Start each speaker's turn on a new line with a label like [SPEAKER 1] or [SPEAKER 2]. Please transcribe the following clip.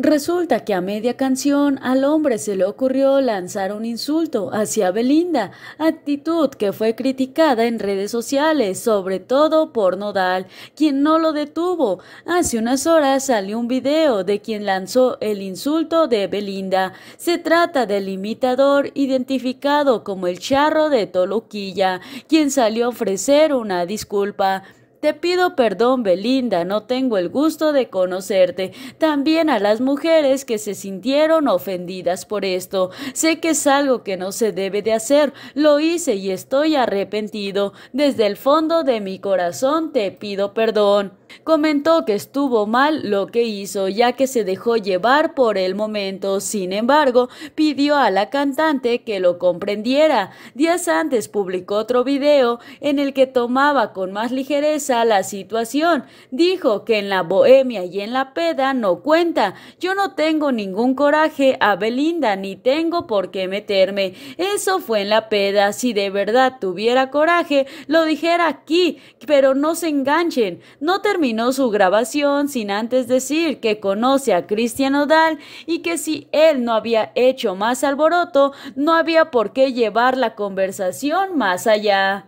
[SPEAKER 1] Resulta que a media canción al hombre se le ocurrió lanzar un insulto hacia Belinda, actitud que fue criticada en redes sociales, sobre todo por Nodal, quien no lo detuvo. Hace unas horas salió un video de quien lanzó el insulto de Belinda. Se trata del imitador identificado como el charro de Toluquilla, quien salió a ofrecer una disculpa. Te pido perdón, Belinda, no tengo el gusto de conocerte. También a las mujeres que se sintieron ofendidas por esto. Sé que es algo que no se debe de hacer. Lo hice y estoy arrepentido. Desde el fondo de mi corazón te pido perdón comentó que estuvo mal lo que hizo ya que se dejó llevar por el momento. Sin embargo, pidió a la cantante que lo comprendiera. Días antes publicó otro video en el que tomaba con más ligereza la situación. Dijo que en la bohemia y en la peda no cuenta. Yo no tengo ningún coraje a Belinda ni tengo por qué meterme. Eso fue en la peda. Si de verdad tuviera coraje, lo dijera aquí, pero no se enganchen. No su grabación sin antes decir que conoce a Cristian Odal y que si él no había hecho más alboroto, no había por qué llevar la conversación más allá.